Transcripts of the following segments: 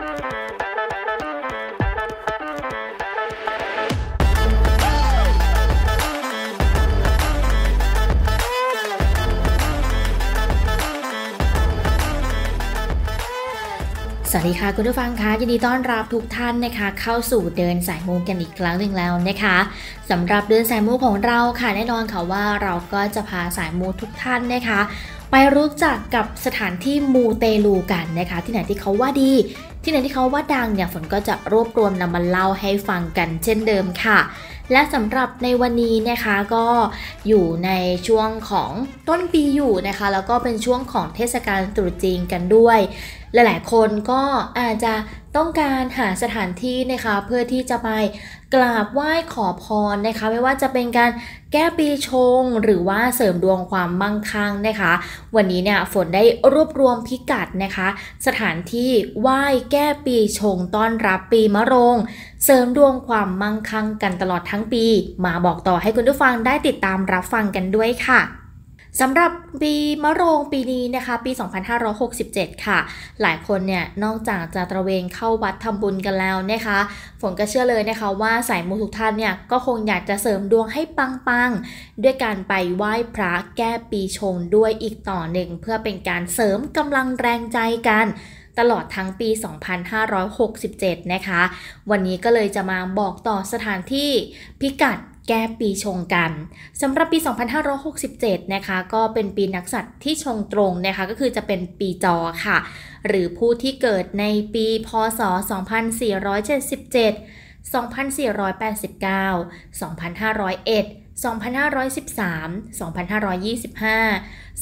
สวัสดีค่ะคุณผู้ฟังคะยินดีต้อนรับทุกท่านนะคะ เข้าสู่เดินสายมูกันอีกครั้งหนึ่งแล้วนะคะสำหรับเดินสายมูของเราค่ะแน่นอนค่ะว่าเราก็จะพาสายมูทุกท่านนะคะ ไปรู้จักกับสถานที่มูเตลูกันนะคะ ที่ไหนที่เขาว่าดีที่ไหนที่เขาว่าดังเนี่ยฝนก็จะรวบรวมนำมาเล่าให้ฟังกันเช่นเดิมค่ะ และสำหรับในวันนี้นะคะก็อยู่ในช่วงของต้นปีอยู่นะคะ แล้วก็เป็นช่วงของเทศกาลตรุษจีนกันด้วยหลายๆคนก็อาจจะต้องการหาสถานที่นะคะ เพื่อที่จะไปกราบไหว้ขอพรนะคะ ไม่ว่าจะเป็นการแก้ปีชงหรือว่าเสริมดวงความมั่งคั่งนะคะ วันนี้เนี่ยฝนได้รวบรวมพิกัดนะคะ สถานที่ไหว้แก้ปีชง ต้อนรับปีมะโรงเสริมดวงความมั่งคั่งกันตลอดทั้งปี มาบอกต่อให้คุณผู้ฟังได้ติดตามรับฟังกันด้วยค่ะสำหรับปีมะโรงปีนี้นะคะ ปี 2567 ค่ะ หลายคนเนี่ย นอกจากจะตระเวนเข้าวัดทำบุญกันแล้วนะคะฝนก็เชื่อเลยนะคะว่าสายมูทุกท่านเนี่ย ก็คงอยากจะเสริมดวงให้ปังๆ ด้วยการไปไหว้พระแก้ปีชงด้วยอีกต่อหนึ่ง เพื่อเป็นการเสริมกำลังแรงใจกันตลอดทั้งปี 2567 นะคะ วันนี้ก็เลยจะมาบอกต่อสถานที่พิกัดแก้ปีชงกันสำหรับปี 2567 นะคะ ก็เป็นปีนักสัตว์ที่ชงตรงนะคะ ก็คือจะเป็นปีจอค่ะ หรือผู้ที่เกิดในปี พศ 2477 2489 2501 2513 2525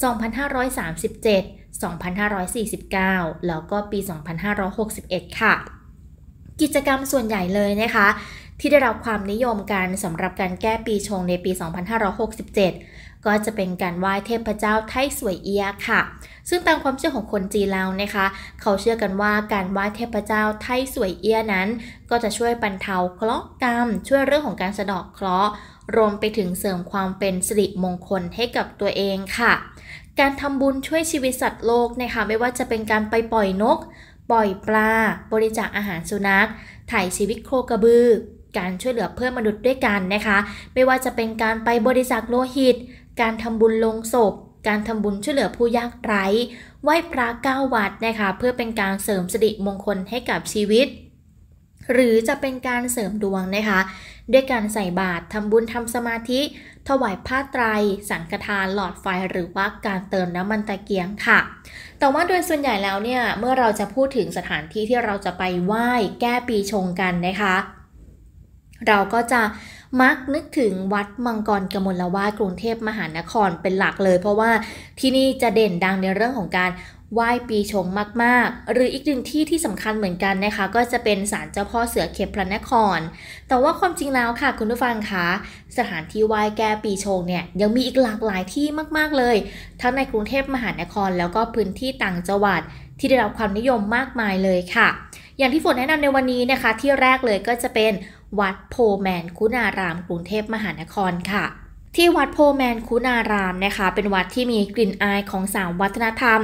2537 2549 แล้วก็ปี 2561 ค่ะ กิจกรรมส่วนใหญ่เลยนะคะ ที่ได้รับความนิยมกันสำหรับการแก้ปีชงในปี 2567 ก็จะเป็นการไหว้เทพเจ้าไทสวยเอียค่ะ ซึ่งตามความเชื่อของคนจีนแล้วนะคะ เขาเชื่อกันว่าการไหว้เทพเจ้าไทสวยเอียนั้น ก็จะช่วยบรรเทาเคราะห์กรรม ช่วยเรื่องของการสะดอกเคราะห์รวมไปถึงเสริมความเป็นสิริมงคลให้กับตัวเองค่ะการทำบุญช่วยชีวิตสัตว์โลกนะคะ ไม่ว่าจะเป็นการไปปล่อยนก ปล่อยปลาบริจาคอาหารสุนัข ถ่ายชีวิตโครกระบือการช่วยเหลือเพื่อนมนุษย์ด้วยกันนะคะ ไม่ว่าจะเป็นการไปบริจาคโลหิต การทำบุญลงศพ การทำบุญช่วยเหลือผู้ยากไร้ไหว้พระเก้าวัดนะคะเพื่อเป็นการเสริมสิริมงคลให้กับชีวิต หรือจะเป็นการเสริมดวงนะคะด้วยการใส่บาตรทำบุญทำสมาธิถวายผ้าไตร สังฆทานหลอดไฟหรือว่าการเติมน้ำมันตะเกียงค่ะ แต่ว่าโดยส่วนใหญ่แล้วเนี่ย เมื่อเราจะพูดถึงสถานที่ที่เราจะไปไหว้แก้ปีชงกันนะคะ เราก็จะมักนึกถึงวัดมังกรกมลวาดกรุงเทพมหานครเป็นหลักเลยเพราะว่าที่นี่จะเด่นดังในเรื่องของการไหว้ปีชงมากๆ หรืออีกหนึ่งที่ที่สำคัญเหมือนกันนะคะ ก็จะเป็นศาลเจ้าพ่อเสือเขตพระนคร แต่ว่าความจริงแล้วค่ะคุณผู้ฟังคะสถานที่ไหว้แก้ปีชงเนี่ยยังมีอีกหลากหลายที่มากๆเลย ทั้งในกรุงเทพมหานคร แล้วก็พื้นที่ต่างจังหวัดที่ได้รับความนิยมมากมายเลยค่ะ อย่างที่ฝนแนะนำในวันนี้นะคะ ที่แรกเลยก็จะเป็นวัดโพแมนคุณารามกรุงเทพมหานครค่ะ ที่วัดโพแมนคุณารามนะคะ เป็นวัดที่มีกลิ่นอายของสามวัฒนธรรม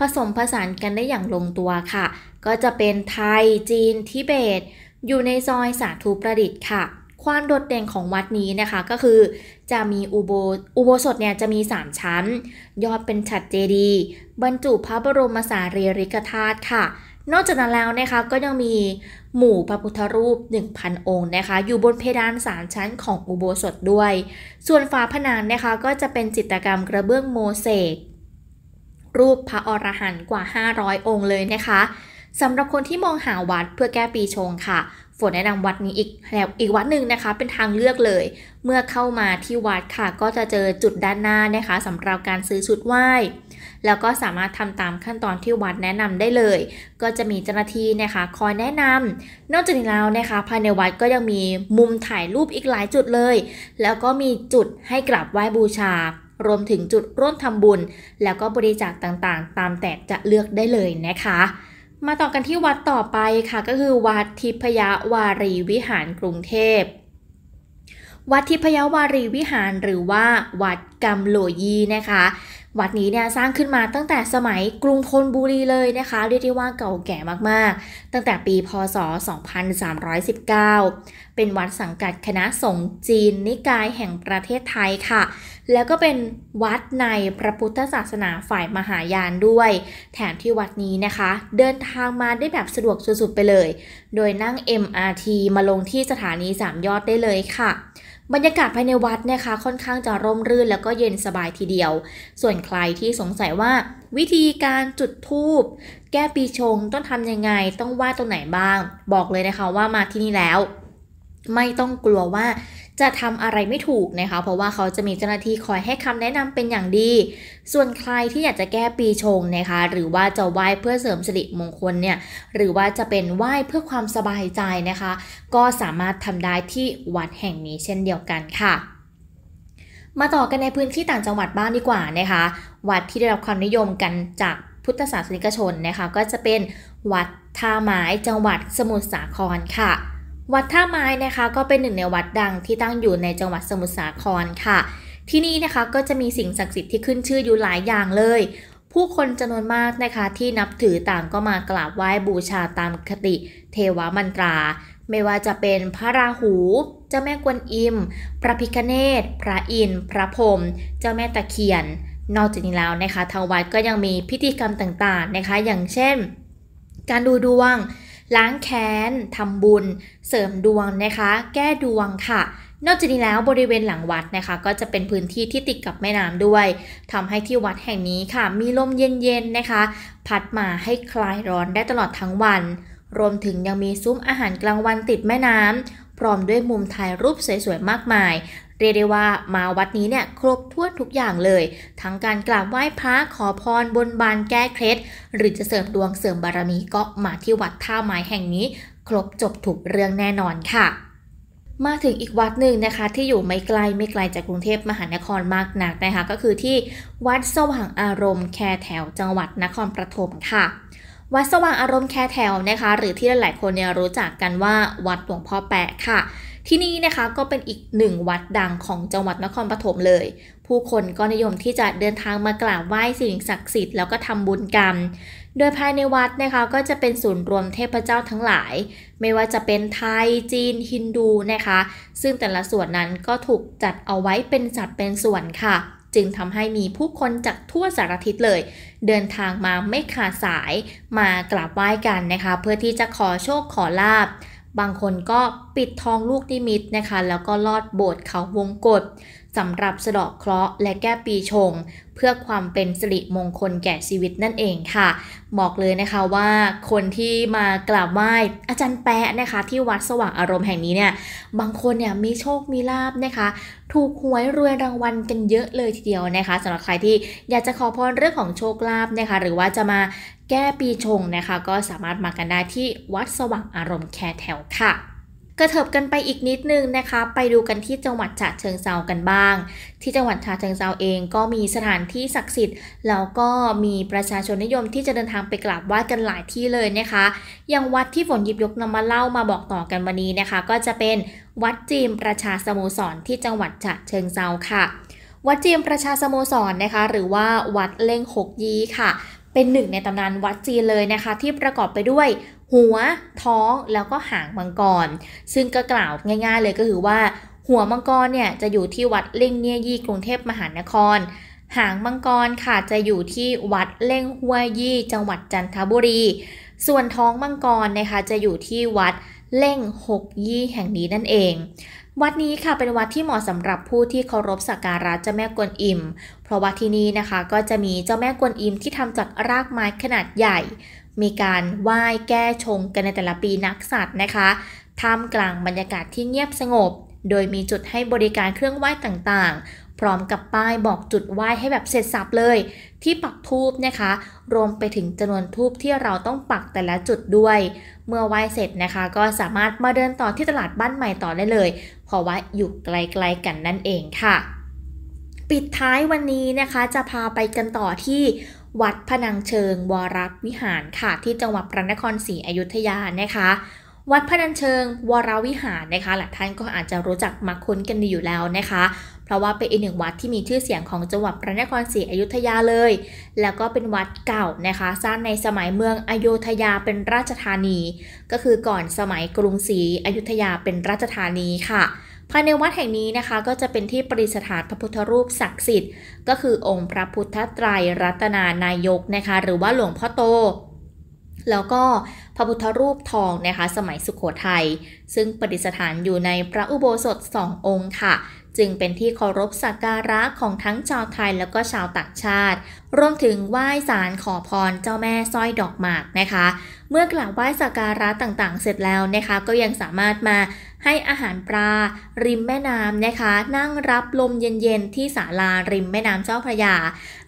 ผสมผสานกันได้อย่างลงตัวค่ะ ก็จะเป็นไทย จีน ทิเบต อยู่ในซอยสาธุประดิษฐ์ค่ะ ความโดดเด่นของวัดนี้นะคะก็คือจะมีอุโบอุโบสถเนี่ยจะมี3ชั้น ยอดเป็นฉัดเจดีย์บรรจุพระบรมสารีริกธาตุค่ะ นอกจากนั้นแล้วนะคะ ก็ยังมีหมู่พระพุทธรูป 1,000 องค์นะคะ อยู่บนเพดานสามชั้นของอุโบสถด้วย ส่วนฝาผนังนะคะ ก็จะเป็นจิตรกรรมกระเบื้องโมเสกรูปพระอรหันต์กว่า 500 องค์เลยนะคะสำหรับคนที่มองหาวัดเพื่อแก้ปีชงค่ะฝนแนะนำวัดนี้อีกแล้วอีกวัดหนึ่งนะคะเป็นทางเลือกเลย เมื่อเข้ามาที่วัดค่ะ ก็จะเจอจุดด้านหน้านะคะสำหรับการซื้อ ชุดไหว้แล้วก็สามารถทำตามขั้นตอนที่วัดแนะนำได้เลย ก็จะมีเจ้าหน้าที่นะคะ คอยแนะนำนอกจากนี้แล้วนะคะ ภายในวัดก็ยังมีมุมถ่ายรูปอีกหลายจุดเลย แล้วก็มีจุดให้กราบไหว้บูชารวมถึงจุดร่วมทำบุญ แล้วก็บริจาคต่างๆ ตามแต่จะเลือกได้เลยนะคะ มาต่อกันที่วัดต่อไปค่ะก็คือ วัดทิพยาวารีวิหารกรุงเทพวัดทิพยาวารีวิหารหรือว่า วัดกำโลยีนะคะวัดนี้เนี่ยสร้างขึ้นมาตั้งแต่สมัยกรุงธนบุรีเลยนะคะเรียกได้ว่าเก่าแก่มากๆ ตั้งแต่ปีพศ 2319 เป็นวัดสังกัดคณะสงฆ์จีน นิกายแห่งประเทศไทยค่ะ แล้วก็เป็นวัดในพระพุทธศาสนาฝ่ายมหายานด้วย แถมที่วัดนี้นะคะ เดินทางมาได้แบบสะดวกสุดๆไปเลย โดยนั่ง MRT มาลงที่สถานีสามยอดได้เลยค่ะบรรยากาศภายในวัดนะคะ ค่อนข้างจะร่มรื่นแล้วก็เย็นสบายทีเดียว ส่วนใครที่สงสัยว่าวิธีการจุดธูป แก้ปีชงต้องทำยังไงต้องไหว้ตรงไหนบ้าง บอกเลยนะคะว่ามาที่นี่แล้วไม่ต้องกลัวว่าจะทำอะไรไม่ถูกนะคะ เพราะว่าเขาจะมีเจ้าหน้าที่คอยให้คำแนะนำเป็นอย่างดี ส่วนใครที่อยากจะแก้ปีชงนะคะ หรือว่าจะไหว้เพื่อเสริมสิริมงคลเนี่ย หรือว่าจะเป็นไหว้เพื่อความสบายใจนะคะ ก็สามารถทำได้ที่วัดแห่งนี้เช่นเดียวกันค่ะ มาต่อกันในพื้นที่ต่างจังหวัดบ้างดีกว่านะคะ วัดที่ได้รับความนิยมกันจากพุทธศาสนิกชนนะคะ ก็จะเป็นวัดท่าไม้จังหวัดสมุทรสาครค่ะวัดท่าไม้นะคะก็เป็นหนึ่งในวัดดังที่ตั้งอยู่ในจังหวัดสมุทรสาครค่ะ ที่นี่นะคะก็จะมีสิ่งศักดิ์สิทธิ์ที่ขึ้นชื่ออยู่หลายอย่างเลย ผู้คนจำนวนมากนะคะที่นับถือต่างก็มากราบไหว้บูชาตามคติ เทวมันตรา ไม่ว่าจะเป็นพระราหูเจ้าแม่กวนอิมพระพิคเนศพระอินทร์พระพรหมเจ้าแม่ตะเคียนนอกจากนี้แล้วนะคะทางวัดก็ยังมีพิธีกรรมต่างๆนะคะ อย่างเช่น การดูดวงล้างแค้น ทำบุญ เสริมดวงนะคะ แก้ดวงค่ะ นอกจากนี้แล้วบริเวณหลังวัดนะคะ ก็จะเป็นพื้นที่ที่ติดกับแม่น้ำด้วย ทำให้ที่วัดแห่งนี้ค่ะ มีลมเย็นๆนะคะ พัดมาให้คลายร้อนได้ตลอดทั้งวัน รวมถึงยังมีซุ้มอาหารกลางวันติดแม่น้ำพร้อมด้วยมุมถ่ายรูปสวยๆมากมายเรียกได้ว่ามาวัดนี้เนี่ย ครบถ้วนทุกอย่างเลย ทั้งการกราบไหว้ พระขอพรบนบานแก้เคล็ดหรือจะเสริมดวงเสริมบารมี ก็มาที่วัดท่าไม้แห่งนี้ ครบจบถูกเรื่องแน่นอนค่ะ มาถึงอีกวัดหนึ่งนะคะ ที่อยู่ไม่ไกลไม่ไกลจากกรุงเทพมหานครมากนักนะคะก็คือที่วัดสว่างอารมณ์แคแถว จังหวัดนครปฐมค่ะ วัดสว่างอารมณ์แคแถวนะคะ หรือที่หลายๆคนเนี่ยรู้จักกันว่าวัดหลวงพ่อแปะค่ะที่นี่นะคะก็เป็นอีกหนึ่งวัดดังของจังหวัดนครปฐมเลย ผู้คนก็นิยมที่จะเดินทางมากราบไหว้สิ่งศักดิ์สิทธิ์แล้วก็ทำบุญกัน โดยภายในวัดนะคะก็จะเป็นศูนย์รวมเทพเจ้าทั้งหลาย ไม่ว่าจะเป็นไทยจีน ฮินดูนะคะซึ่งแต่ละส่วนนั้นก็ถูกจัดเอาไว้เป็นสัดเป็นส่วนค่ะจึงทำให้มีผู้คนจากทั่วสารทิศเลย เดินทางมาไม่ขาดสายมากราบไหว้กันนะคะเพื่อที่จะขอโชคขอลาบบางคนก็ปิดทองลูกนิมิตนะคะแล้วก็ลอดโบสถ์เขาวงกฏสำหรับสะดอกเคราะห์และแก้ปีชง เพื่อความเป็นสิริมงคลแก่ชีวิตนั่นเองค่ะบอกเลยนะคะว่าคนที่มากราบไหว้อาจารย์แปะนะคะ ที่วัดสว่างอารมณ์แห่งนี้เนี่ยบางคนเนี่ยมีโชคมีลาบนะคะ ถูกหวยรวยรางวัลกันเยอะเลยทีเดียวนะคะสำหรับใครที่อยากจะขอพรเรื่องของโชคลาภนะคะ หรือว่าจะมาแก้ปีชงนะคะก็สามารถมากันได้ที่วัดสว่างอารมณ์แคร์แถวค่ะ กระเถิบกันไปอีกนิดนึงนะคะ ไปดูกันที่จังหวัดฉะเชิงเซากันบ้าง ที่จังหวัดฉะเชิงเซาเองก็มีสถานที่ศักดิ์สิทธิ์ แล้วก็มีประชาชนนิยมที่จะเดินทางไปกราบไหว้กันหลายที่เลยนะคะอย่างวัดที่ฝนหยิบยกนำมาเล่ามาบอกต่อกันวันนี้นะคะ ก็จะเป็นวัดจีมประชาสโมสรที่จังหวัดฉะเชิงเซาค่ะ วัดเจียมประชาสโมสรนนะคะ หรือว่าวัดเล่งหกยีค่ะเป็นหนึ่งในตำนานวัดจีนเลยนะคะที่ประกอบไปด้วยหัวท้องแล้วก็หางมังกร ซึ่งก็กล่าวง่ายๆเลยก็คือว่าหัวมังกรเนี่ย จะอยู่ที่วัดเล่งเนียยี่กรุงเทพมหานครหางมังกรค่ะจะอยู่ที่ วัดเล่งหัวยี่ จังหวัดจันทบุรี ส่วนท้องมังกรนะคะ จะอยู่ที่วัดเล่งหกยี่ แห่งนี้นั่นเองวัดนี้ค่ะ เป็นวัดที่เหมาะสำหรับผู้ที่เคารพสักการะเจ้าแม่กวนอิม เพราะว่าที่นี่นะคะก็จะมีเจ้าแม่กวนอิมที่ทำจากรากไม้ขนาดใหญ่ มีการไหว้แก้ชงกันในแต่ละปีนักสัตว์นะคะท่ามกลางบรรยากาศที่เงียบสงบ โดยมีจุดให้บริการเครื่องไหว้ต่างพร้อมกับป้ายบอกจุดไหว้ให้แบบเสร็จสับเลย ที่ปักทูบนะคะ รวมไปถึงจำนวนทูบ ที่เราต้องปักแต่ละจุดด้วย เมื่อไหว้เสร็จนะคะ ก็สามารถมาเดินต่อที่ตลาดบ้านใหม่ต่อได้เลย เพราะว่าอยู่ไกลๆกันนั่นเองค่ะ ปิดท้ายวันนี้นะคะจะพาไปกันต่อที่ วัดพนังเชิงวรวิหารค่ะ ที่จังหวัดพระนครศรีอยุธยานะคะ วัดพนัญเชิง วรวิหารนะคะ หลายท่านก็อาจจะรู้จักมักคุ้นกันดีอยู่แล้วนะคะเพราะว่าเป็นอีกหนึ่งวัดที่มีชื่อเสียงของจังหวัดพระนครศรีอยุธยาเลย แล้วก็เป็นวัดเก่านะคะ สร้างในสมัยเมืองอยุธยาเป็นราชธานี ก็คือก่อนสมัยกรุงศรีอยุธยาเป็นราชธานีค่ะภายในวัดแห่งนี้นะคะก็จะเป็นที่ประดิษฐานพระพุทธรูปศักดิ์สิทธิ์ ก็คือองค์พระพุทธไตรรัตนานายกนะคะหรือว่าหลวงพ่อโต แล้วก็พระพุทธรูปทองนะคะ สมัยสุขโขทยัยซึ่งประดิษฐานอยู่ในพระอุโบสถสององค์ค่ะจึงเป็นที่เคารพสักการะของทั้งชาวไทยแล้วก็ชาวต่างชาติ รวมถึงไหว้ศาลขอพรเจ้าแม่สร้อยดอกหมากนะคะ เมื่อกล่าวไหว้สักการะต่างๆเสร็จแล้วนะคะก็ยังสามารถมาให้อาหารปลา ริมแม่น้ำนะคะ นั่งรับลมเย็น ๆ ที่ศาลาริมแม่น้ำเจ้าพระยา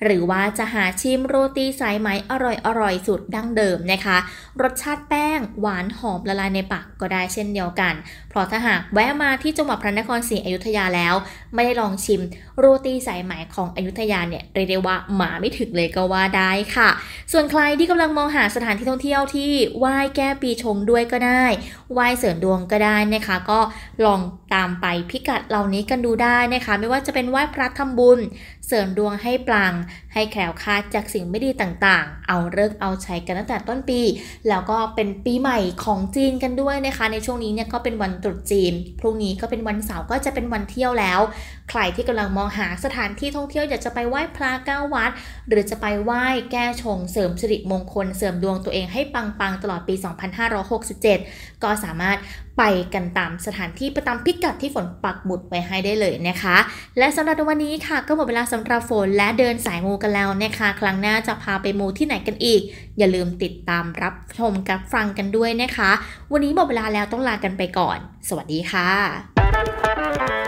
หรือว่าจะหาชิมโรตีสายไหมอร่อยๆสุดดั้งเดิมนะคะ รสชาติแป้งหวานหอมละลายในปากก็ได้เช่นเดียวกัน เพราะ ถ้าหากแวะมาที่จังหวัดพระนครศรีอยุธยาแล้ว ไม่ได้ลองชิมโรตีสายไหมของอยุธยาเนี่ยเรียกว่าหมาไม่ถึงเลยก็ว่าได้ค่ะ ส่วนใครที่กำลังมองหาสถานที่ท่องเที่ยวที่ไหว้แก้ปีชงด้วยก็ได้ไหว้เสริมดวงก็ได้นะคะก็ลองตามไปพิกัดเหล่านี้กันดูได้นะคะ ไม่ว่าจะเป็นไหว้พระทำบุญเสริมดวงให้ปลังให้แคล้วคลาด จากสิ่งไม่ดีต่างๆ เอาเลิกเอาใช้กันตั้งแต่ต้นปี แล้วก็เป็นปีใหม่ของจีนกันด้วยนะคะ ในช่วงนี้เนี่ยก็เป็นวันตรุษจีน พรุ่งนี้ก็เป็นวันเสาร์ก็จะเป็นวันเที่ยวแล้ว ใครที่กำลังมองหาสถานที่ท่องเที่ยว อยากจะไปไหว้พระเก้าวัด หรือจะไปไหว้แก้ชง เสริมสิริมงคล เสริมดวงตัวเองให้ปังๆ ตลอดปี 2567 ก็สามารถไปกันตามสถานที่ปรตามพิกัดที่ฝนปักหมุดไว้ให้ได้เลยนะคะ และสำหรับวันนี้ค่ะก็หมดเวลาสำำหรับฝนและเดินสายมูกันแล้วนะคะ ครั้งหน้าจะพาไปมูที่ไหนกันอีก อย่าลืมติดตามรับชมกับฟังกันด้วยนะคะ วันนี้หมดเวลาแล้วต้องลากันไปก่อน สวัสดีค่ะ